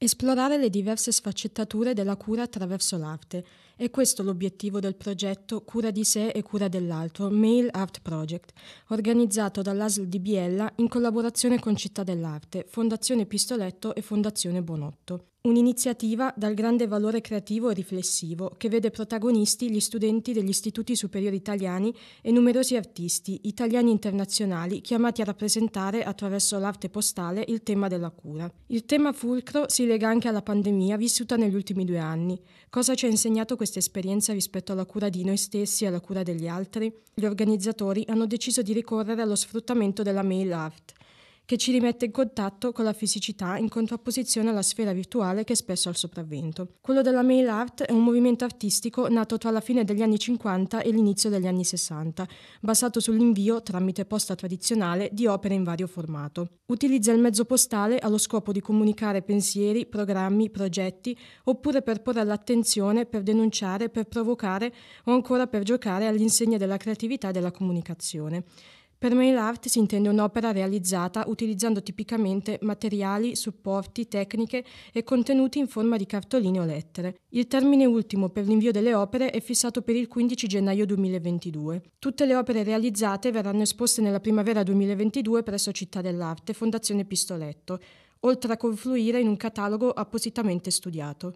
Esplorare le diverse sfaccettature della cura attraverso l'arte. È questo l'obiettivo del progetto Cura di sé e cura dell'altro, Male Art Project, organizzato dall'ASL di Biella in collaborazione con Città dell'Arte, Fondazione Pistoletto e Fondazione Bonotto. Un'iniziativa dal grande valore creativo e riflessivo che vede protagonisti gli studenti degli istituti superiori italiani e numerosi artisti, italiani e internazionali, chiamati a rappresentare attraverso l'arte postale il tema della cura. Il tema fulcro si lega anche alla pandemia vissuta negli ultimi due anni. Cosa ci ha insegnato questa esperienza rispetto alla cura di noi stessi e alla cura degli altri? Gli organizzatori hanno deciso di ricorrere allo sfruttamento della mail art che ci rimette in contatto con la fisicità in contrapposizione alla sfera virtuale che è spesso ha il sopravvento. Quello della mail art è un movimento artistico nato tra la fine degli anni 50 e l'inizio degli anni 60, basato sull'invio tramite posta tradizionale di opere in vario formato. Utilizza il mezzo postale allo scopo di comunicare pensieri, programmi, progetti, oppure per porre all'attenzione, per denunciare, per provocare o ancora per giocare all'insegna della creatività e della comunicazione. Per mail art si intende un'opera realizzata utilizzando tipicamente materiali, supporti, tecniche e contenuti in forma di cartoline o lettere. Il termine ultimo per l'invio delle opere è fissato per il 15 gennaio 2022. Tutte le opere realizzate verranno esposte nella primavera 2022 presso Città dell'Arte, Fondazione Pistoletto, oltre a confluire in un catalogo appositamente studiato.